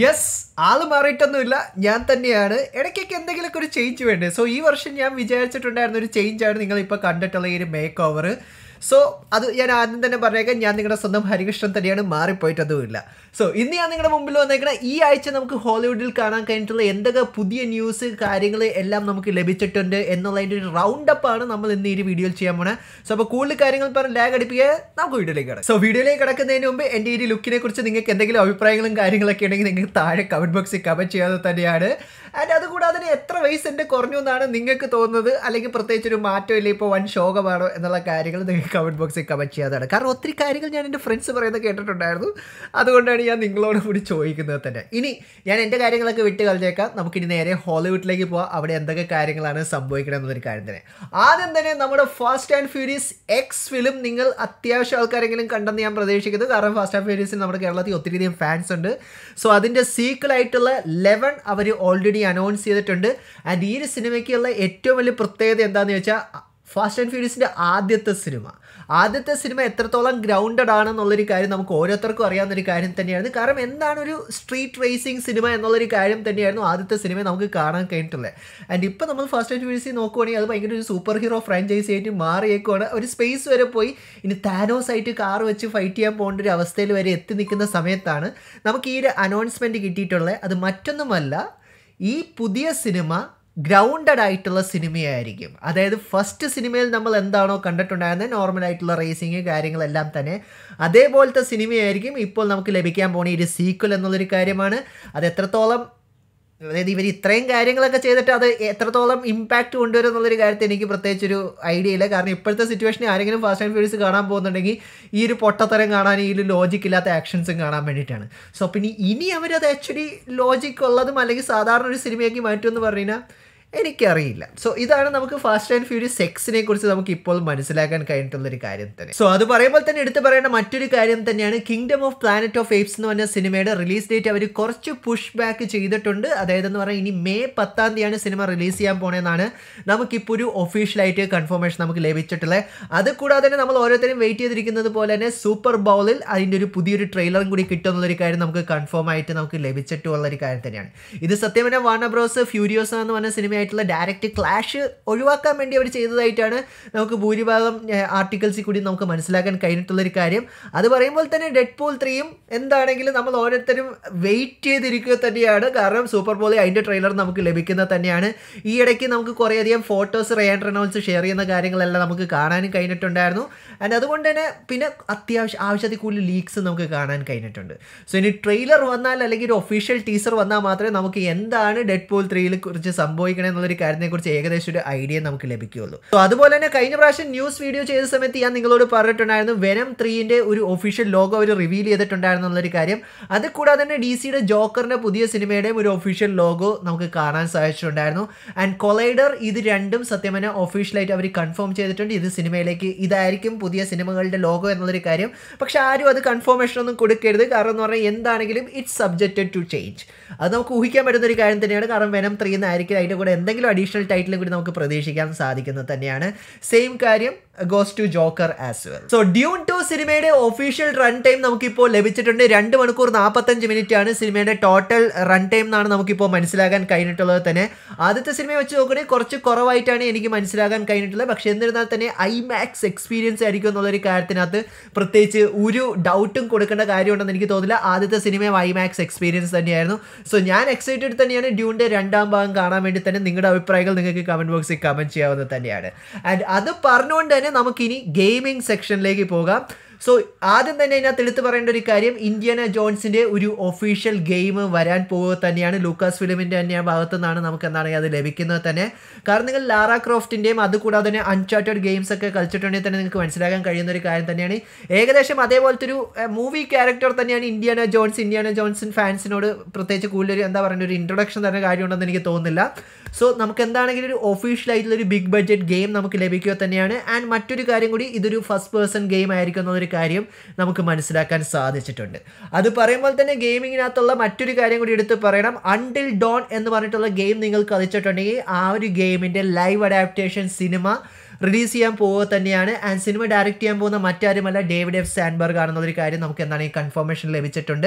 yes ആള് മാറിയിട്ടൊന്നുമില്ല ഞാൻ തന്നെയാണ് ഇടയ്ക്കൊക്കെ എന്തെങ്കിലുമൊക്കെ ഒരു ചേഞ്ച് വേണ്ടേ സോ ഈ വർഷം ഞാൻ വിചാരിച്ചിട്ടുണ്ടായിരുന്ന ഒരു ചേഞ്ചാണ് നിങ്ങളിപ്പോൾ കണ്ടിട്ടുള്ള ഈ ഒരു മേക്ക് ഓവർ സോ അത് ഞാൻ ആദ്യം തന്നെ പറഞ്ഞേക്കാം ഞാൻ നിങ്ങളുടെ സ്വന്തം ഹരികൃഷ്ണൻ തന്നെയാണ് മാറിപ്പോയിട്ടതുമില്ല സോ ഇന്ന് ഞാൻ നിങ്ങളുടെ മുമ്പിൽ വന്നേക്കണ ഈ ആഴ്ച നമുക്ക് ഹോളിവുഡിൽ കാണാൻ കഴിഞ്ഞിട്ടുള്ള എന്തൊക്കെ പുതിയ ന്യൂസ് കാര്യങ്ങൾ എല്ലാം നമുക്ക് ലഭിച്ചിട്ടുണ്ട് എന്നുള്ളതിൻ്റെ ഒരു റൗണ്ട് അപ്പ് ആണ് നമ്മൾ ഇന്ന് ഈ വീഡിയോയിൽ ചെയ്യാൻ പോണേ സോ അപ്പോൾ കൂടുതൽ കാര്യങ്ങൾ പറഞ്ഞ് ലാഗ് അടിപ്പിക്കുക നമുക്ക് വീഡിയോയിലേക്ക് കിടക്കാം സോ വീഡിയോയിലേക്ക് കിടക്കുന്നതിന് മുമ്പ് എൻ്റെ ഈ ലുക്കിനെ കുറിച്ച് നിങ്ങൾക്ക് എന്തെങ്കിലും അഭിപ്രായങ്ങളും കാര്യങ്ങളൊക്കെ ഉണ്ടെങ്കിൽ നിങ്ങൾക്ക് താഴെ കമൻറ്റ് ബോക്സിൽ കമൻറ്റ് ചെയ്യാതെ തന്നെയാണ് ആൻഡ് അതുകൂടാതെ എത്ര വയസ്സ് എൻ്റെ കുറഞ്ഞു എന്നാണ് നിങ്ങൾക്ക് തോന്നുന്നത് അല്ലെങ്കിൽ പ്രത്യേകിച്ച് ഒരു ഇല്ലേ ഇപ്പോൾ വൻ ശോകമാണോ എന്നുള്ള കാര്യങ്ങൾ നിങ്ങൾക്ക് കമൻറ്റ് ബോക്സിൽ കമൻറ്റ് ചെയ്യാതാണ് കാരണം ഒത്തിരി കാര്യങ്ങൾ ഞാൻ എൻ്റെ ഫ്രണ്ട്സ് പറയുന്നത് കേട്ടിട്ടുണ്ടായിരുന്നു അതുകൊണ്ടാണ് ഞാൻ നിങ്ങളോട് കൂടി ചോദിക്കുന്നത് തന്നെ ഇനി ഞാൻ എൻ്റെ കാര്യങ്ങളൊക്കെ വിട്ട് കളഞ്ഞേക്കാം നമുക്കിനി നേരെ ഹോളിവുഡിലേക്ക് പോവാം അവിടെ എന്തൊക്കെ കാര്യങ്ങളാണ് സംഭവിക്കണം എന്നൊരു കാര്യം തന്നെ ആദ്യം തന്നെ നമ്മുടെ Fast and Furious X film നിങ്ങൾ അത്യാവശ്യം ആൾക്കാരെങ്കിലും കണ്ടെന്ന് ഞാൻ പ്രതീക്ഷിക്കുന്നു കാരണം ഫാസ്റ്റ് ആൻഡ് ഫ്യൂരിയസിൽ നമ്മുടെ കേരളത്തിൽ ഒത്തിരിയധികം ഫാൻസ് ഉണ്ട് സോ അതിൻ്റെ സീക്വലായിട്ടുള്ള ലെവൻ അവർ ഓൾറെഡി അനൗൺസ് ചെയ്തിട്ടുണ്ട് ആൻഡ് ഈ ഒരു സിനിമയ്ക്കുള്ള ഏറ്റവും വലിയ പ്രത്യേകത എന്താണെന്ന് വെച്ചാൽ ഫാസ്റ്റ് ആൻഡ് ഫ്യൂരിയസിൻ്റെ ആദ്യത്തെ സിനിമ ആദ്യത്തെ സിനിമ എത്രത്തോളം ഗ്രൗണ്ടഡ് ആണെന്നുള്ളൊരു കാര്യം നമുക്ക് ഓരോരുത്തർക്കും അറിയാവുന്നൊരു കാര്യം തന്നെയായിരുന്നു കാരണം എന്താണ് ഒരു സ്ട്രീറ്റ് റേസിംഗ് സിനിമ എന്നുള്ളൊരു കാര്യം തന്നെയായിരുന്നു ആദ്യത്തെ സിനിമ നമുക്ക് കാണാൻ കഴിഞ്ഞിട്ടുള്ളത് ആൻഡ് ഇപ്പോൾ നമ്മൾ ഫാസ്റ്റ് ആൻഡ് ഫ്യൂരിസി നോക്കുവാണെങ്കിൽ അത് ഭയങ്കര ഒരു സൂപ്പർ ഹീറോ ഫ്രാഞ്ചൈസി ആയിട്ട് മാറിയേക്കുവാണ് ഒരു സ്പേസ് വരെ പോയി ഇനി താനോസ് ആയിട്ട് കാർ വെച്ച് ഫൈറ്റ് ചെയ്യാൻ പോകേണ്ട ഒരു അവസ്ഥയിൽ വരെ എത്തി നിൽക്കുന്ന സമയത്താണ് നമുക്ക് ഈ ഒരു അനൗൺസ്മെൻറ്റ് കിട്ടിയിട്ടുള്ളത് അത് മറ്റൊന്നുമല്ല ഈ പുതിയ സിനിമ ഗ്രൗണ്ടഡ് ആയിട്ടുള്ള സിനിമയായിരിക്കും അതായത് ഫസ്റ്റ് സിനിമയിൽ നമ്മൾ എന്താണോ കണ്ടിട്ടുണ്ടായിരുന്നത് നോർമൽ ആയിട്ടുള്ള റേസിങ് കാര്യങ്ങളെല്ലാം തന്നെ അതേപോലത്തെ സിനിമയായിരിക്കും ഇപ്പോൾ നമുക്ക് ലഭിക്കാൻ പോണ ഒരു സീക്വൽ എന്നുള്ളൊരു കാര്യമാണ് അത് എത്രത്തോളം അതായത് ഇവർ ഇത്രയും കാര്യങ്ങളൊക്കെ ചെയ്തിട്ട് അത് എത്രത്തോളം ഇമ്പാക്റ്റ് കൊണ്ടുവരും എന്നുള്ളൊരു കാര്യത്തിൽ എനിക്ക് ഒരു ഐഡിയ ഇല്ല കാരണം ഇപ്പോഴത്തെ സിറ്റുവേഷൻ ആരെങ്കിലും ഫാസ്റ്റ് ആൻഡ് ഫ്യൂരിയസ് കാണാൻ പോകുന്നുണ്ടെങ്കിൽ ഈ ഒരു പൊട്ടത്തരം കാണാൻ ഈ ഒരു ലോജിക് ഇല്ലാത്ത ആക്ഷൻസും കാണാൻ വേണ്ടിയിട്ടാണ് സോ പിന്നെ ഇനി അവരത് ആക്ച്വലി ലോജിക് ഉള്ളതും അല്ലെങ്കിൽ സാധാരണ ഒരു സിനിമയാക്കി മാറ്റുമെന്ന് പറഞ്ഞു കഴിഞ്ഞാൽ എനിക്കറിയില്ല സോ ഇതാണ് നമുക്ക് ഫാസ്റ്റ് ആൻഡ് ഫ്യൂരി സെക്സിനെ കുറിച്ച് നമുക്ക് ഇപ്പോൾ മനസ്സിലാക്കാൻ കഴിഞ്ഞിട്ടുള്ളൊരു കാര്യം തന്നെ സോ അത് പറയുമ്പോൾ തന്നെ എടുത്തു പറയേണ്ട മറ്റൊരു കാര്യം തന്നെയാണ് Kingdom of Planet of Apes എന്ന് പറഞ്ഞ സിനിമയുടെ റിലീസ് ഡേറ്റ് അവർ കുറച്ച് പുഷ് ബാക്ക് ചെയ്തിട്ടുണ്ട് അതായത് എന്ന് പറഞ്ഞാൽ ഇനി മെയ് പത്താം തീയതിയാണ് സിനിമ റിലീസ് ചെയ്യാൻ പോണേന്നാണ് നമുക്കിപ്പോൾ ഒരു ഒഫീഷ്യലായിട്ട് കൺഫർമേഷൻ നമുക്ക് ലഭിച്ചിട്ടുള്ളത് അതുകൂടാതെ തന്നെ നമ്മൾ ഓരോരുത്തരും വെയിറ്റ് ചെയ്തിരിക്കുന്നത് പോലെ തന്നെ സൂപ്പർ ബൗളിൽ അതിൻ്റെ ഒരു പുതിയൊരു ട്രെയിലറും കൂടി കിട്ടുമെന്നുള്ളൊരു കാര്യം നമുക്ക് കൺഫേം ആയിട്ട് നമുക്ക് ലഭിച്ചിട്ടുള്ള ഒരു കാര്യം തന്നെയാണ് ഇത് സത്യം പറഞ്ഞാൽ വാർണ ഫ്യൂരിയോസ് എന്ന് പറഞ്ഞ സിനിമ ആയിട്ടുള്ള ഡയറക്റ്റ് ക്ലാഷ് ഒഴിവാക്കാൻ വേണ്ടി അവർ ചെയ്തതായിട്ടാണ് നമുക്ക് ഭൂരിഭാഗം ആർട്ടിക്കിൾസിൽ കൂടി നമുക്ക് മനസ്സിലാക്കാൻ കഴിഞ്ഞിട്ടുള്ളൊരു കാര്യം അത് പറയുമ്പോൾ തന്നെ ഡെഡ് പോൾ ത്രീയും എന്താണെങ്കിലും നമ്മൾ ഓരോരുത്തരും വെയിറ്റ് ചെയ്തിരിക്കുക തന്നെയാണ് കാരണം സൂപ്പർ ബോളി അതിൻ്റെ ട്രെയിലർ നമുക്ക് ലഭിക്കുന്നത് തന്നെയാണ് ഈ ഇടയ്ക്ക് നമുക്ക് കുറേയധികം ഫോട്ടോസ് റയാൻ റെനോൾസ് ഷെയർ ചെയ്യുന്ന കാര്യങ്ങളെല്ലാം നമുക്ക് കാണാനും കഴിഞ്ഞിട്ടുണ്ടായിരുന്നു ആൻഡ് അതുകൊണ്ട് തന്നെ പിന്നെ അത്യാവശ്യം ആവശ്യത്തിൽ കൂടുതൽ ലീക്സ് നമുക്ക് കാണാൻ കഴിഞ്ഞിട്ടുണ്ട് സോ ഇനി ട്രെയിലർ വന്നാൽ അല്ലെങ്കിൽ ഒരു ഒഫീഷ്യൽ ടീസർ വന്നാൽ മാത്രമേ നമുക്ക് എന്താണ് ഡെഡ് പോൾ ത്രീയിൽ കുറിച്ച് സംഭവിക്കണേ എന്നുള്ളൊരു കാര്യത്തെക്കുറിച്ച് ഏകദേശം ഒരു ഐഡിയ നമുക്ക് ലഭിക്കുകയുള്ളൂ സോ അതുപോലെ തന്നെ കഴിഞ്ഞ പ്രാവശ്യം ന്യൂസ് വീഡിയോ ചെയ്ത സമയത്ത് ഞാൻ നിങ്ങളോട് പറഞ്ഞിട്ടുണ്ടായിരുന്നു വെനം ത്രീയിൻ്റെ ഒരു ഒഫീഷ്യൽ ലോഗോ അവർ റിവീൽ ചെയ്തിട്ടുണ്ടായിരുന്നു എന്നുള്ളൊരു കാര്യം അത് കൂടാതെ തന്നെ ഡി സിയുടെ ജോക്കറിൻ്റെ പുതിയ സിനിമയുടെയും ഒരു ഒഫീഷ്യൽ ലോഗോ നമുക്ക് കാണാൻ സാധിച്ചിട്ടുണ്ടായിരുന്നു ആൻഡ് കൊലൈഡർ ഇത് രണ്ടും സത്യമന ഒഫീഷ്യലായിട്ട് അവർ കൺഫേം ചെയ്തിട്ടുണ്ട് ഇത് സിനിമയിലേക്ക് ഇതായിരിക്കും പുതിയ സിനിമകളുടെ ലോഗോ എന്നുള്ളൊരു കാര്യം പക്ഷേ ആരും അത് കൺഫർമേഷൻ ഒന്നും കൊടുക്കരുത് കാരണം എന്ന് പറഞ്ഞാൽ എന്താണെങ്കിലും ഇറ്റ്സ് സബ്ജക്റ്റഡ് ടു ചേഞ്ച് അത് നമുക്ക് ഊഹിക്കാൻ പറ്റുന്ന ഒരു കാര്യം തന്നെയാണ് കാരണം വെനം ത്രീ എന്നായിരിക്കും അതിൻ്റെ കൂടെ എന്തെങ്കിലും അഡീഷണൽ ടൈറ്റിലും കൂടി നമുക്ക് പ്രതീക്ഷിക്കാൻ സാധിക്കുന്നത് തന്നെയാണ് സെയിം കാര്യം goes to Joker as well so Dune two സിനിമയുടെ ഒഫീഷ്യൽ റൺ ടൈം നമുക്കിപ്പോൾ ലഭിച്ചിട്ടുണ്ട് രണ്ട് മണിക്കൂർ നാൽപ്പത്തഞ്ച് മിനിറ്റ് ആണ് സിനിമയുടെ ടോട്ടൽ റൺ ടൈം എന്നാണ് നമുക്കിപ്പോൾ മനസ്സിലാക്കാൻ കഴിഞ്ഞിട്ടുള്ളത് തന്നെ ആദ്യത്തെ സിനിമ വെച്ച് നോക്കുകയാണെങ്കിൽ കുറച്ച് കുറവായിട്ടാണ് എനിക്ക് മനസ്സിലാക്കാൻ കഴിഞ്ഞിട്ടുള്ളത് പക്ഷേ എന്നിരുന്നാൽ തന്നെ ഐമാക്സ് എക്സ്പീരിയൻസ് ആയിരിക്കും എന്നുള്ളൊരു കാര്യത്തിനകത്ത് പ്രത്യേകിച്ച് ഒരു ഡൗട്ടും കൊടുക്കേണ്ട കാര്യമുണ്ടെന്ന് എനിക്ക് തോന്നില്ല ആദ്യത്തെ സിനിമയും മാക്സ് എക്സ്പീരിയൻസ് തന്നെയായിരുന്നു സോ ഞാൻ എക്സൈറ്റഡ് തന്നെയാണ് ഡ്യൂണിൻ്റെ രണ്ടാം ഭാഗം കാണാൻ വേണ്ടി തന്നെ നിങ്ങളുടെ അഭിപ്രായങ്ങൾ നിങ്ങൾക്ക് കമൻറ്റ് ബോക്സിൽ കമൻറ്റ് ചെയ്യാവുന്നത് തന്നെയാണ് ആൻഡ് അത് പറഞ്ഞുകൊണ്ട് തന്നെ നമുക്കിനി ഗെയിമിംഗ് സെക്ഷനിലേക്ക് പോകാം സോ ആദ്യം തന്നെ അതിനകത്ത് എടുത്തു പറയേണ്ട ഒരു കാര്യം ഇന്ത്യന ജോൺസിൻ്റെ ഒരു ഒഫീഷ്യൽ ഗെയിം വരാൻ പോവുക തന്നെയാണ് ലൂക്കാസ് ഫിലിമിൻ്റെ തന്നെ ഭാഗത്തു നിന്നാണ് നമുക്ക് എന്താണ് അത് ലഭിക്കുന്നത് തന്നെ കാരണം നിങ്ങൾ ലാറ ക്രോഫ്റ്റിൻ്റെയും അതുകൂടാതെ തന്നെ അൺചാർട്ടേഡ് ഗെയിംസ് ഒക്കെ കളിച്ചിട്ടുണ്ടെങ്കിൽ തന്നെ നിങ്ങൾക്ക് മനസ്സിലാക്കാൻ കഴിയുന്ന ഒരു കാര്യം തന്നെയാണ് ഏകദേശം അതേപോലത്തെ ഒരു മൂവി ക്യാരക്ടർ തന്നെയാണ് ഇന്ത്യാന ജോൺസ് ഇന്ത്യാന ജോൺസൺ ഫാൻസിനോട് പ്രത്യേകിച്ച് കൂടുതലൊരു എന്താ പറയുക ഒരു ഇൻട്രൊഡക്ഷൻ തന്നെ കാര്യമുണ്ടെന്ന് എനിക്ക് തോന്നുന്നില്ല സോ നമുക്ക് എന്താണെങ്കിലും ഒരു ഒഫീഷ്യൽ ആയിട്ടുള്ള ഒരു ബിഗ് ബഡ്ജറ്റ് ഗെയിം നമുക്ക് ലഭിക്കുക തന്നെയാണ് ആൻഡ് മറ്റൊരു കാര്യം കൂടി ഇതൊരു ഫസ്റ്റ് പേഴ്സൺ ഗെയിം ആയിരിക്കും എന്നൊരു കാര്യം നമുക്ക് മനസ്സിലാക്കാൻ സാധിച്ചിട്ടുണ്ട് അത് പറയുമ്പോൾ തന്നെ ഗെയിമിങ്ങിനകത്തുള്ള മറ്റൊരു കാര്യം കൂടി എടുത്ത് പറയണം അണ്ടിൽ ഡോൺ എന്ന് പറഞ്ഞിട്ടുള്ള ഗെയിം നിങ്ങൾ കളിച്ചിട്ടുണ്ടെങ്കിൽ ആ ഒരു ഗെയിമിൻ്റെ ലൈവ് അഡാപ്റ്റേഷൻ സിനിമ റിലീസ് ചെയ്യാൻ പോവുക തന്നെയാണ് ആൻഡ് സിനിമ ഡയറക്റ്റ് ചെയ്യാൻ പോകുന്ന മറ്റാരുമല്ല ഡേവിഡ് എഫ് സാൻബർഗ് ആണെന്നൊരു കാര്യം നമുക്ക് എന്താണ് ഈ കൺഫർമേഷൻ ലഭിച്ചിട്ടുണ്ട്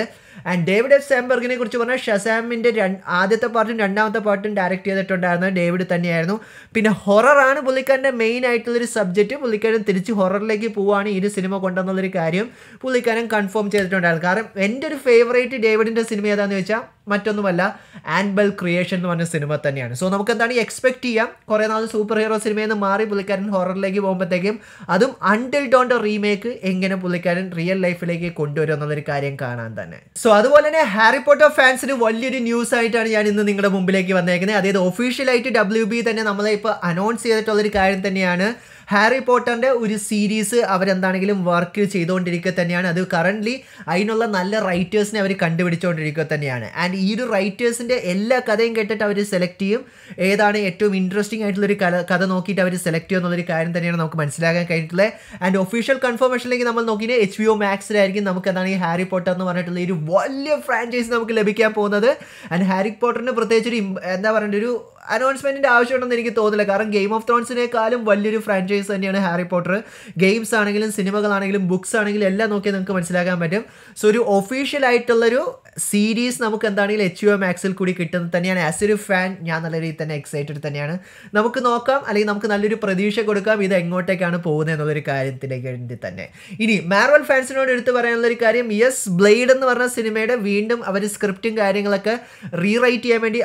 ആൻഡ് ഡേവിഡ് എഫ് സാൻബർഗിനെ കുറിച്ച് പറഞ്ഞാൽ ഷസാമിൻ്റെ ആദ്യത്തെ പാർട്ടും രണ്ടാമത്തെ പാർട്ടും ഡയറക്റ്റ് ചെയ്തിട്ടുണ്ടായിരുന്നത് ഡേവിഡ് തന്നെയായിരുന്നു പിന്നെ ഹൊററാണ് പുള്ളിക്കാരൻ്റെ മെയിൻ ആയിട്ടുള്ളൊരു സബ്ജക്റ്റ് പുള്ളിക്കാരൻ തിരിച്ച് ഹൊററിലേക്ക് പോവുകയാണ് ഈ സിനിമ കൊണ്ടെന്നുള്ളൊരു കാര്യം പുള്ളിക്കാരൻ കൺഫേം ചെയ്തിട്ടുണ്ടായിരുന്നു കാരണം എൻ്റെ ഒരു ഫേവറേറ്റ് ഡേവിഡിൻ്റെ സിനിമ ഏതാണെന്ന് വെച്ചാൽ മറ്റൊന്നുമല്ല ആൻബൽ ക്രിയേഷൻ എന്ന് പറഞ്ഞ സിനിമ തന്നെയാണ് സോ നമുക്ക് എന്താണ് എക്സ്പെക്ട് ചെയ്യാം കുറേ നാൾ സൂപ്പർ ഹീറോ സിനിമയിൽ നിന്ന് മാറി പുള്ളിക്കാരൻ പുള്ളിക്കാരൻ ഹൊററിലേക്ക് പോകുമ്പോഴത്തേക്കും അതും അണ്ടിൽ ഡോണ്ട റീമേക്ക് എങ്ങനെ പുള്ളിക്കാരൻ റിയൽ ലൈഫിലേക്ക് കൊണ്ടുവരും എന്നുള്ളൊരു കാര്യം കാണാൻ തന്നെ സോ അതുപോലെ തന്നെ ഹാരി പോട്ടർ ഫാൻസിന് വലിയൊരു ന്യൂസ് ആയിട്ടാണ് ഞാൻ ഇന്ന് നിങ്ങളുടെ മുമ്പിലേക്ക് വന്നേക്കുന്നത് അതായത് ഒഫീഷ്യലായിട്ട് ഡബ്ല്യു ബി തന്നെ നമ്മളെ ഇപ്പോൾ അനൗൺസ് ചെയ്തിട്ടുള്ളൊരു കാര്യം തന്നെയാണ് ഹാരി പോട്ടറിൻ്റെ ഒരു സീരീസ് അവരെന്താണെങ്കിലും വർക്ക് ചെയ്തുകൊണ്ടിരിക്കുക തന്നെയാണ് അത് കറൻ്റ്ലി അതിനുള്ള നല്ല റൈറ്റേഴ്സിനെ അവർ കണ്ടുപിടിച്ചുകൊണ്ടിരിക്കുക തന്നെയാണ് ആൻഡ് ഈ ഒരു റൈറ്റേഴ്സിൻ്റെ എല്ലാ കഥയും കേട്ടിട്ട് അവർ സെലക്ട് ചെയ്യും ഏതാണ് ഏറ്റവും ഇൻട്രസ്റ്റിംഗ് ആയിട്ടുള്ളൊരു കഥ കഥ നോക്കിയിട്ട് അവർ സെലക്ട് ചെയ്യും എന്നുള്ളൊരു കാര്യം തന്നെയാണ് നമുക്ക് മനസ്സിലാക്കാൻ കഴിഞ്ഞിട്ടുള്ളത് ആൻഡ് ഒഫീഷ്യൽ കൺഫർമേഷനിലേക്ക് നമ്മൾ നോക്കിയിട്ട് എച്ച് വി ഒ മാക്സിലായിരിക്കും നമുക്ക് എന്താണ് ഈ ഹാരി പോട്ടർ എന്ന് പറഞ്ഞിട്ടുള്ള ഒരു വലിയ ഫ്രാഞ്ചൈസ് നമുക്ക് ലഭിക്കാൻ പോകുന്നത് ആൻഡ് ഹാരി പോട്ടറിന് പ്രത്യേകിച്ച് ഒരു എന്താ പറയേണ്ട ഒരു അനൗൺസ്മെൻറ്റിൻ്റെ ആവശ്യമുണ്ടെന്ന് എനിക്ക് തോന്നില്ല കാരണം ഗെയിം ഓഫ് ത്രോൺസിനേക്കാളും വലിയൊരു ഫ്രാഞ്ചൈസ് തന്നെയാണ് ഹാരി പോട്ടർ ഗെയിംസ് ആണെങ്കിലും സിനിമകളാണെങ്കിലും ബുക്സ് ആണെങ്കിലും എല്ലാം നോക്കിയാൽ നിങ്ങൾക്ക് മനസ്സിലാക്കാൻ പറ്റും സോ ഒരു ഒഫീഷ്യൽ ആയിട്ടുള്ളൊരു സീരീസ് നമുക്ക് എന്താണെങ്കിലും എച്ച് യു എ മാക്സിൽ കൂടി കിട്ടുന്നത് തന്നെയാണ് ആസ് ഒരു ഫാൻ ഞാൻ നല്ല രീതിയിൽ തന്നെ എക്സൈറ്റഡ് തന്നെയാണ് നമുക്ക് നോക്കാം അല്ലെങ്കിൽ നമുക്ക് നല്ലൊരു പ്രതീക്ഷ കൊടുക്കാം ഇത് എങ്ങോട്ടേക്കാണ് പോകുന്നത് എന്നുള്ളൊരു കാര്യത്തിലേക്ക് വേണ്ടി തന്നെ ഇനി മാർവൽ ഫാൻസിനോട് എടുത്തു പറയാനുള്ളൊരു കാര്യം യെസ് ബ്ലേഡ് എന്ന് പറഞ്ഞ സിനിമയുടെ വീണ്ടും അവർ സ്ക്രിപ്റ്റും കാര്യങ്ങളൊക്കെ റീറൈറ്റ് ചെയ്യാൻ വേണ്ടി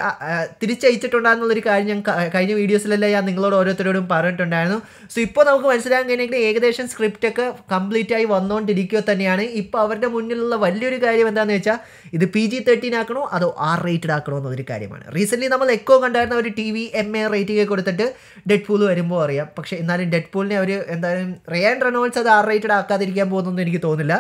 തിരിച്ചയച്ചിട്ടുണ്ടായിരുന്നുള്ളൊരു കാര്യം ഞാൻ കഴിഞ്ഞ വീഡിയോസിലെല്ലാം ഞാൻ നിങ്ങളോട് ഓരോരുത്തരോടും പറഞ്ഞിട്ടുണ്ടായിരുന്നു സോ ഇപ്പോൾ നമുക്ക് മനസ്സിലാക്കാൻ കഴിഞ്ഞെങ്കിൽ ഏകദേശം സ്ക്രിപ്റ്റൊക്കെ കംപ്ലീറ്റ് ആയി വന്നുകൊണ്ടിരിക്കുക തന്നെയാണ് ഇപ്പോൾ അവരുടെ മുന്നിലുള്ള വലിയൊരു കാര്യം എന്താണെന്ന് വെച്ചാൽ ഇത് പി ജി തേർട്ടീൻ ആക്കണോ അതോ ആർ റേറ്റഡ് ആക്കണോ എന്നൊരു കാര്യമാണ് റീസെൻ്റ്ലി നമ്മൾ എക്കോ കണ്ടായിരുന്ന ഒരു T V M A rating കൊടുത്തിട്ട് ഡെഡ് പൂൾ വരുമ്പോൾ അറിയാം പക്ഷേ എന്നാലും ഡെഡ് പൂളിനെ അവർ എന്തായാലും റിയാൻ റണോൾസ് അത് ആർ റേറ്റഡ് ആക്കാതിരിക്കാൻ പോകുന്നൊന്നും എനിക്ക് തോന്നില്ല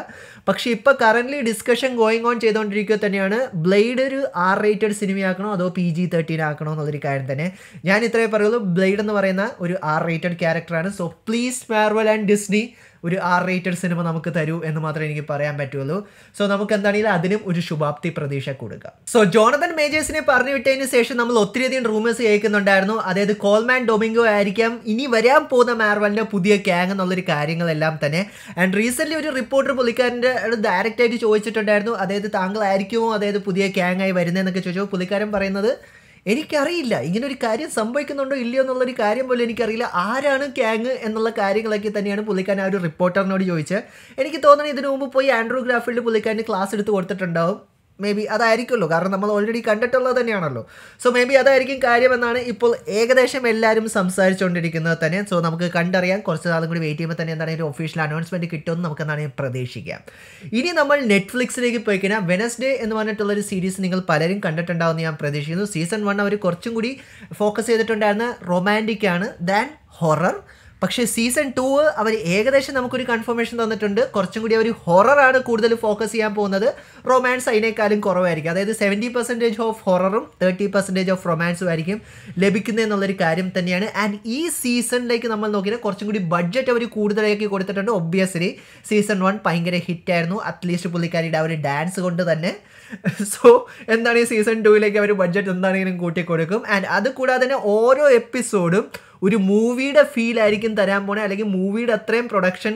പക്ഷേ ഇപ്പോൾ കറൻ്റ്ലി ഡിസ്കഷൻ ഗോയിങ് ഓൺ ചെയ്തുകൊണ്ടിരിക്കുക തന്നെയാണ് ബ്ലേഡ് ഒരു ആർ റേറ്റഡ് സിനിമയാക്കണോ അതോ പി ജി തേർട്ടീൻ ആക്കണോ എന്നൊരു കാര്യം തന്നെ ഞാൻ ഇത്രയേ പറയുള്ളൂ ബ്ലേഡ് എന്ന് പറയുന്ന ഒരു ആർ റേറ്റഡ് ക്യാരക്ടറാണ് so please Marvel and Disney ഒരു ആർ റേറ്റഡ് സിനിമ നമുക്ക് തരൂ എന്ന് മാത്രമേ എനിക്ക് പറയാൻ പറ്റുള്ളൂ സോ നമുക്ക് എന്താണെങ്കിലും അതിനും ഒരു ശുഭാപ്തി പ്രതീക്ഷ കൊടുക്കുക സോ ജോണതൻ മേജേഴ്സിനെ പറഞ്ഞു വിട്ടതിന് ശേഷം നമ്മൾ ഒത്തിരിയധികം റൂമേഴ്സ് കേൾക്കുന്നുണ്ടായിരുന്നു അതായത് കോൾമാൻ ഡൊമിംഗോ ആയിരിക്കാം ഇനി വരാൻ പോകുന്ന മാർവലിൻ്റെ പുതിയ ക്യാങ് എന്നുള്ളൊരു കാര്യങ്ങളെല്ലാം തന്നെ ആൻഡ് റീസെൻ്റ്ലി ഒരു റിപ്പോർട്ടർ പുള്ളിക്കാരൻ്റെ ഡയറക്റ്റായിട്ട് ചോദിച്ചിട്ടുണ്ടായിരുന്നു അതായത് താങ്കളായിരിക്കുമോ അതായത് പുതിയ ക്യാങ് ആയി വരുന്നതെന്നൊക്കെ ചോദിച്ചു പുള്ളിക്കാരൻ പറയുന്നത് എനിക്കറിയില്ല ഇങ്ങനെ ഒരു കാര്യം സംഭവിക്കുന്നുണ്ടോ ഇല്ലയോ എന്നുള്ളൊരു കാര്യം പോലും എനിക്കറിയില്ല ആരാണ് ക്യാങ് എന്നുള്ള കാര്യങ്ങളൊക്കെ തന്നെയാണ് പുള്ളിക്കാൻ ആ ഒരു റിപ്പോർട്ടറിനോട് ചോദിച്ചത് എനിക്ക് തോന്നുന്നത് ഇതിനു മുമ്പ് പോയി ആൻഡ്രൂ ഗ്രാഫിൽഡ് പുള്ളിക്കാരന് ക്ലാസ് എടുത്ത് കൊടുത്തിട്ടുണ്ടാവും മേ ബി അതായിരിക്കുമല്ലോ കാരണം നമ്മൾ ഓൾറെഡി കണ്ടിട്ടുള്ളത് തന്നെയാണല്ലോ സോ മേ ബി അതായിരിക്കും കാര്യമെന്നാണ് ഇപ്പോൾ ഏകദേശം എല്ലാവരും സംസാരിച്ചുകൊണ്ടിരിക്കുന്നത് തന്നെ സോ നമുക്ക് കണ്ടറിയാം കുറച്ച് നാളും കൂടി വെയിറ്റ് ചെയ്യുമ്പോൾ തന്നെ എന്താണ് ഒരു ഒഫീഷ്യൽ അനൗൺസ്മെൻറ്റ് കിട്ടുമെന്ന് നമുക്ക് എന്താണ് പ്രതീക്ഷിക്കാം ഇനി നമ്മൾ നെറ്റ്ഫ്ലിക്സിലേക്ക് പോയി കഴിഞ്ഞാൽ വെനസ്ഡേ എന്ന് പറഞ്ഞിട്ടുള്ളൊരു സീരീസ് നിങ്ങൾ പലരും കണ്ടിട്ടുണ്ടാവുമെന്ന് ഞാൻ പ്രതീക്ഷിക്കുന്നു സീസൺ വൺ അവർ കുറച്ചും കൂടി ഫോക്കസ് ചെയ്തിട്ടുണ്ടായിരുന്ന റൊമാൻറ്റിക്കാണ് ദാൻ ഹൊറർ പക്ഷേ സീസൺ ടു അവർ ഏകദേശം നമുക്കൊരു കൺഫർമേഷൻ തന്നിട്ടുണ്ട് കുറച്ചും കൂടി അവർ ഹൊററാണ് കൂടുതൽ ഫോക്കസ് ചെയ്യാൻ പോകുന്നത് റൊമാൻസ് അതിനേക്കാളും കുറവായിരിക്കും അതായത് സെവൻറ്റി പെർസെൻറ്റേജ് ഓഫ് ഹൊററും തേർട്ടി പെർസെൻറ്റേജ് ഓഫ് റൊമാൻസും ആയിരിക്കും ലഭിക്കുന്നത് എന്നുള്ളൊരു കാര്യം തന്നെയാണ് ആൻഡ് ഈ സീസണിലേക്ക് നമ്മൾ നോക്കിയാൽ കുറച്ചും കൂടി ബഡ്ജറ്റ് അവർ കൂടുതലാക്കി കൊടുത്തിട്ടുണ്ട് ഒബ്വിയസ്ലി സീസൺ വൺ ഭയങ്കര ഹിറ്റായിരുന്നു അറ്റ്ലീസ്റ്റ് പുള്ളിക്കാരിയുടെ ആ ഒരു ഡാൻസ് കൊണ്ട് തന്നെ സോ എന്താണ് ഈ സീസൺ ടുവിലേക്ക് അവർ ബഡ്ജറ്റ് എന്താണെങ്കിലും കൂട്ടി കൊടുക്കും ആൻഡ് അതുകൂടാതെ തന്നെ ഓരോ എപ്പിസോഡും ഒരു മൂവിയുടെ ഫീൽ ആയിരിക്കും തരാൻ പോണേ അല്ലെങ്കിൽ മൂവിയുടെ അത്രയും പ്രൊഡക്ഷൻ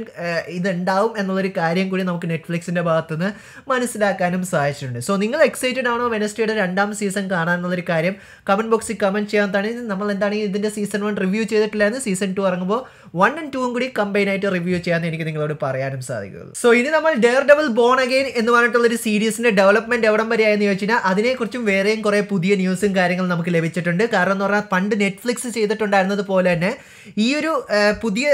ഇതുണ്ടാവും എന്നുള്ളൊരു കാര്യം കൂടി നമുക്ക് നെറ്റ്ഫ്ലിക്സിൻ്റെ ഭാഗത്തുനിന്ന് മനസ്സിലാക്കാനും സാധിച്ചിട്ടുണ്ട് സോ നിങ്ങൾ എക്സൈറ്റഡ് ആണോ വെനസ്ഡേയുടെ രണ്ടാം സീസൺ എന്നുള്ളൊരു കാര്യം കമൻറ്റ് ബോക്സിൽ കമൻറ്റ് ചെയ്യാൻ തന്നെ നമ്മൾ എന്താണ് ഇതിൻ്റെ സീസൺ വൺ റിവ്യൂ ചെയ്തിട്ടില്ലായിരുന്നു സീസൺ ടു ഇറങ്ങുമ്പോൾ വൺ ആൻഡ് ടൂവും കൂടി കമ്പൈൻ ആയിട്ട് റിവ്യൂ ചെയ്യാമെന്ന് എനിക്ക് നിങ്ങളോട് പറയാനും സാധിക്കുള്ളൂ സോ ഇനി നമ്മൾ ഡെയർ ഡബിൾ ബോൺ അഗെയിൻ എന്ന് ഒരു സീരീസിൻ്റെ ഡെവലപ്മെൻറ്റ് എവിടം വരെയായെന്ന് ചോദിച്ചു കഴിഞ്ഞാൽ അതിനെക്കുറിച്ചും വേറെയും കുറേ പുതിയ ന്യൂസും കാര്യങ്ങളും നമുക്ക് ലഭിച്ചിട്ടുണ്ട് കാരണം എന്ന് പറഞ്ഞാൽ പണ്ട് നെറ്റ്ഫ്ലിക്സ് ചെയ്തിട്ടുണ്ടായിരുന്നത് പോലെ തന്നെ ഈ ഒരു പുതിയ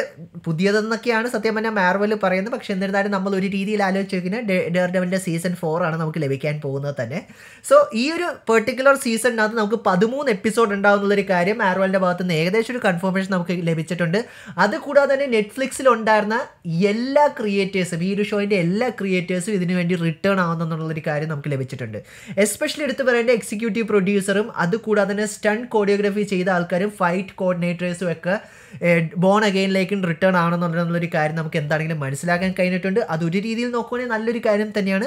പുതിയതെന്നൊക്കെയാണ് സത്യം പറഞ്ഞാൽ മാർവൽ പറയുന്നത് പക്ഷെ എന്നിരുന്നാലും നമ്മൾ ഒരു രീതിയിൽ ആലോചിച്ച് നോക്കിയാൽ ഡെയർ ഡെവലിൻ്റെ സീസൺ ആണ് നമുക്ക് ലഭിക്കാൻ പോകുന്നത് തന്നെ സോ ഈ ഒരു പെർട്ടിക്കുലർ സീസണിനകത്ത് നമുക്ക് പതിമൂന്ന് എപ്പിസോഡ് ഉണ്ടാകുന്നുള്ളൊരു കാര്യം മാർവലിൻ്റെ ഭാഗത്ത് നിന്ന് ഏകദേശം ഒരു കൺഫർമേഷൻ നമുക്ക് ലഭിച്ചിട്ടുണ്ട് അതുകൂടാതെ തന്നെ നെറ്റ്ഫ്ലിക്സിൽ ഉണ്ടായിരുന്ന എല്ലാ ക്രിയേറ്റേഴ്സും ഈ ഒരു ഷോയിൻ്റെ എല്ലാ ക്രിയേറ്റേഴ്സും ഇതിനു വേണ്ടി റിട്ടേൺ ആവുന്നുള്ളൊരു കാര്യം നമുക്ക് ലഭിച്ചിട്ടുണ്ട് എസ്പെഷ്യലി എടുത്ത് പറയേണ്ട എക്സിക്യൂട്ടീവ് പ്രൊഡ്യൂസറും അതുകൂടാതെ തന്നെ സ്റ്റൺ കോറിയോഗ്രഫി ചെയ്ത ആൾക്കാരും ഫൈറ്റ് കോർഡിനേറ്റർ ബിലീവേഴ്സും ഒക്കെ ബോൺ അഗെയിനിലേക്ക് റിട്ടേൺ ആണെന്നുള്ളൊരു കാര്യം നമുക്ക് എന്താണെങ്കിലും മനസ്സിലാക്കാൻ കഴിഞ്ഞിട്ടുണ്ട് അതൊരു രീതിയിൽ നോക്കുവാണെങ്കിൽ നല്ലൊരു കാര്യം തന്നെയാണ്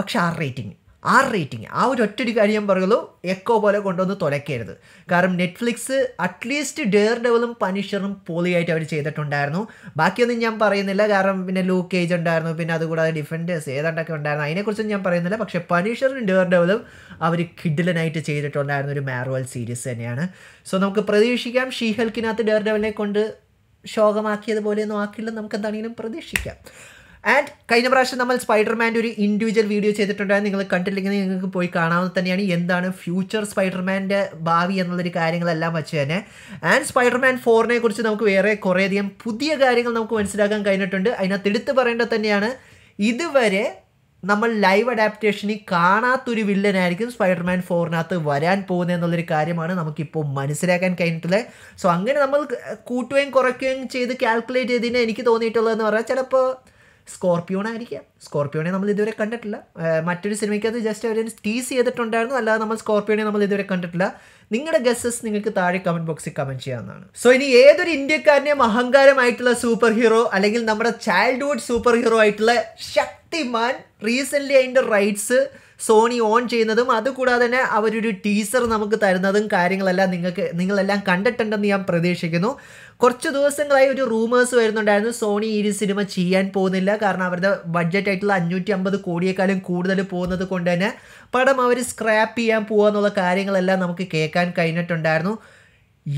പക്ഷേ ആ റേറ്റിംഗ് ആർ റേറ്റിംഗ് ആ ഒരു ഒറ്റൊരു കാര്യം പറയുള്ളൂ എക്കോ പോലെ കൊണ്ടുവന്ന് തുലക്കരുത് കാരണം നെറ്റ്ഫ്ലിക്സ് അറ്റ്ലീസ്റ്റ് ഡെയർ ഡെവലും പനിഷറും പോളിയായിട്ട് അവർ ചെയ്തിട്ടുണ്ടായിരുന്നു ബാക്കിയൊന്നും ഞാൻ പറയുന്നില്ല കാരണം പിന്നെ ലൂക്ക് ഏജ് ഉണ്ടായിരുന്നു പിന്നെ അതുകൂടാതെ ഡിഫൻഡേഴ്സ് ഏതാണ്ടൊക്കെ ഉണ്ടായിരുന്നു അതിനെക്കുറിച്ചും ഞാൻ പറയുന്നില്ല പക്ഷെ പനിഷറും ഡെയർ ഡെവലും അവർ കിഡിലനായിട്ട് ചെയ്തിട്ടുണ്ടായിരുന്ന ഒരു മാർവൽ സീരീസ് തന്നെയാണ് സോ നമുക്ക് പ്രതീക്ഷിക്കാം ഷീഹൽക്കിനകത്ത് ഡെയർ ഡെവലിനെ കൊണ്ട് ശോകമാക്കിയതുപോലെയൊന്നും ആക്കില്ലെന്ന് നമുക്ക് എന്താണെങ്കിലും പ്രതീക്ഷിക്കാം ആൻഡ് കഴിഞ്ഞ പ്രാവശ്യം നമ്മൾ സ്പൈഡർമാൻ്റെ ഒരു ഇൻഡിവിജ്വൽ വീഡിയോ ചെയ്തിട്ടുണ്ടായിരുന്നു നിങ്ങൾ കണ്ടില്ലെങ്കിൽ നിങ്ങൾക്ക് പോയി കാണാവുന്ന തന്നെയാണ് എന്താണ് ഫ്യൂച്ചർ സ്പൈഡർമാൻ്റെ ഭാവി എന്നുള്ളൊരു കാര്യങ്ങളെല്ലാം വെച്ച് തന്നെ ആൻഡ് സ്പൈഡർമാൻ ഫോറിനെ കുറിച്ച് നമുക്ക് വേറെ കുറേയധികം പുതിയ കാര്യങ്ങൾ നമുക്ക് മനസ്സിലാക്കാൻ കഴിഞ്ഞിട്ടുണ്ട് അതിനകത്ത് എടുത്തു പറയേണ്ടത് തന്നെയാണ് ഇതുവരെ നമ്മൾ ലൈവ് അഡാപ്റ്റേഷനിൽ കാണാത്തൊരു വില്ലനായിരിക്കും സ്പൈഡർമാൻ ഫോറിനകത്ത് വരാൻ പോകുന്നത് എന്നുള്ളൊരു കാര്യമാണ് നമുക്കിപ്പോൾ മനസ്സിലാക്കാൻ കഴിഞ്ഞിട്ടുള്ളത് സോ അങ്ങനെ നമ്മൾ കൂട്ടുകയും കുറയ്ക്കുകയും ചെയ്ത് കാൽക്കുലേറ്റ് ചെയ്തതിന് എനിക്ക് തോന്നിയിട്ടുള്ളതെന്ന് പറഞ്ഞാൽ ചിലപ്പോൾ സ്കോർപ്പിയോൺ ആയിരിക്കാം സ്കോർപ്പിയോണെ നമ്മൾ ഇതുവരെ കണ്ടിട്ടില്ല മറ്റൊരു സിനിമയ്ക്ക് അത് ജസ്റ്റ് അവർ ടീസ് ചെയ്തിട്ടുണ്ടായിരുന്നു അല്ലാതെ നമ്മൾ സ്കോർപ്പിയോണെ നമ്മൾ ഇതുവരെ കണ്ടിട്ടില്ല നിങ്ങളുടെ ഗസ്സസ് നിങ്ങൾക്ക് താഴെ കമൻറ്റ് ബോക്സിൽ കമൻറ്റ് ചെയ്യാവുന്നതാണ് സോ ഇനി ഏതൊരു ഇന്ത്യക്കാരനെയും അഹങ്കാരമായിട്ടുള്ള സൂപ്പർ ഹീറോ അല്ലെങ്കിൽ നമ്മുടെ ചൈൽഡ്ഹുഡ് സൂപ്പർ ഹീറോ ആയിട്ടുള്ള ശക്തിമാൻ റീസെൻ്റ്ലി അതിൻ്റെ റൈറ്റ്സ് സോണി ഓൺ ചെയ്യുന്നതും അതുകൂടാതെ തന്നെ അവരൊരു ടീസർ നമുക്ക് തരുന്നതും കാര്യങ്ങളെല്ലാം നിങ്ങൾക്ക് നിങ്ങളെല്ലാം കണ്ടിട്ടുണ്ടെന്ന് ഞാൻ പ്രതീക്ഷിക്കുന്നു കുറച്ച് ദിവസങ്ങളായി ഒരു റൂമേഴ്സ് വരുന്നുണ്ടായിരുന്നു സോണി ഈ സിനിമ ചെയ്യാൻ പോകുന്നില്ല കാരണം അവരുടെ ബഡ്ജറ്റ് ആയിട്ടുള്ള അഞ്ഞൂറ്റി അമ്പത് കോടിയേക്കാളും കൂടുതൽ പോകുന്നത് കൊണ്ട് തന്നെ പടം അവർ സ്ക്രാപ്പ് ചെയ്യാൻ പോകുക എന്നുള്ള കാര്യങ്ങളെല്ലാം നമുക്ക് കേൾക്കാൻ കഴിഞ്ഞിട്ടുണ്ടായിരുന്നു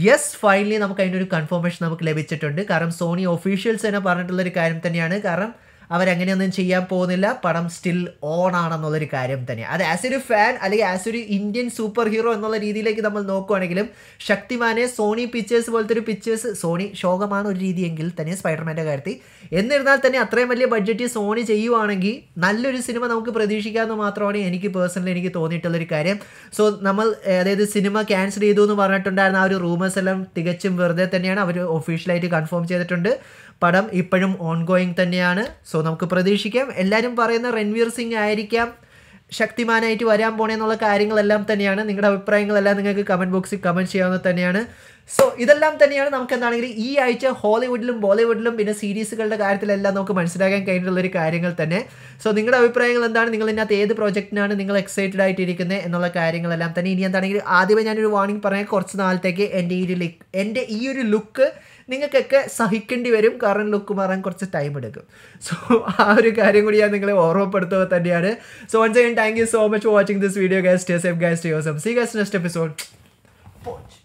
യെസ് ഫൈനലി നമുക്ക് അതിനൊരു കൺഫർമേഷൻ നമുക്ക് ലഭിച്ചിട്ടുണ്ട് കാരണം സോണി ഒഫീഷ്യൽസ് തന്നെ പറഞ്ഞിട്ടുള്ളൊരു കാര്യം തന്നെയാണ് കാരണം അവരങ്ങനെയൊന്നും ചെയ്യാൻ പോകുന്നില്ല പടം സ്റ്റിൽ ഓൺ ആണെന്നുള്ളൊരു കാര്യം തന്നെ അത് ആസ് ഒരു ഫാൻ അല്ലെങ്കിൽ ആസ് ഒരു ഇന്ത്യൻ സൂപ്പർ ഹീറോ എന്നുള്ള രീതിയിലേക്ക് നമ്മൾ നോക്കുകയാണെങ്കിലും ശക്തിമാനെ സോണി പിക്ചേഴ്സ് പോലത്തെ ഒരു പിക്ചേഴ്സ് സോണി ശോകമാണ് ഒരു രീതിയെങ്കിൽ തന്നെ സ്പൈഡർമാൻ്റെ കാര്യത്തിൽ എന്നിരുന്നാൽ തന്നെ അത്രയും വലിയ ബഡ്ജറ്റ് സോണി ചെയ്യുവാണെങ്കിൽ നല്ലൊരു സിനിമ നമുക്ക് പ്രതീക്ഷിക്കാമെന്ന് മാത്രമാണ് എനിക്ക് പേഴ്സണലി എനിക്ക് തോന്നിയിട്ടുള്ളൊരു കാര്യം സോ നമ്മൾ അതായത് സിനിമ ക്യാൻസൽ ചെയ്തു എന്ന് പറഞ്ഞിട്ടുണ്ടായിരുന്ന ആ ഒരു റൂമേഴ്സ് എല്ലാം തികച്ചും വെറുതെ തന്നെയാണ് അവർ ഒഫീഷ്യലായിട്ട് കൺഫേം ചെയ്തിട്ടുണ്ട് പടം ഇപ്പോഴും ഓൺഗോയിങ് തന്നെയാണ് സോ നമുക്ക് പ്രതീക്ഷിക്കാം എല്ലാവരും പറയുന്ന രൺവീർ സിംഗ് ആയിരിക്കാം ശക്തിമാനായിട്ട് വരാൻ പോണേന്നുള്ള കാര്യങ്ങളെല്ലാം തന്നെയാണ് നിങ്ങളുടെ അഭിപ്രായങ്ങളെല്ലാം നിങ്ങൾക്ക് കമൻറ്റ് ബോക്സിൽ കമൻറ്റ് ചെയ്യാവുന്ന തന്നെയാണ് സോ ഇതെല്ലാം തന്നെയാണ് നമുക്ക് എന്താണെങ്കിൽ ഈ ആഴ്ച ഹോളിവുഡിലും ബോളിവുഡിലും പിന്നെ സീരീസുകളുടെ കാര്യത്തിലെല്ലാം നമുക്ക് മനസ്സിലാക്കാൻ കഴിഞ്ഞിട്ടുള്ള ഒരു കാര്യങ്ങൾ തന്നെ സോ നിങ്ങളുടെ അഭിപ്രായങ്ങൾ എന്താണ് നിങ്ങൾ ഇതിനകത്ത് ഏത് പ്രോജക്റ്റിനാണ് നിങ്ങൾ എക്സൈറ്റഡ് ആയിട്ടിരിക്കുന്നത് എന്നുള്ള കാര്യങ്ങളെല്ലാം തന്നെ ഇനി എന്താണെങ്കിൽ ആദ്യമേ ഞാനൊരു വാർണിംഗ് പറയാം കുറച്ച് നാളത്തേക്ക് എൻ്റെ ഈ ഒരു ലിക് എൻ്റെ ഈ ഒരു ലുക്ക് നിങ്ങൾക്കൊക്കെ സഹിക്കേണ്ടി വരും കാരണം ലുക്ക് മാറാൻ കുറച്ച് ടൈം എടുക്കും സോ ആ ഒരു കാര്യം കൂടി ഞാൻ നിങ്ങളെ ഓർമ്മപ്പെടുത്തുക തന്നെയാണ് so once again thank you so much for watching this video guys stay safe guys stay സം സീ നെക്സ്റ്റ് എപ്പിസോഡ് പോച്ച്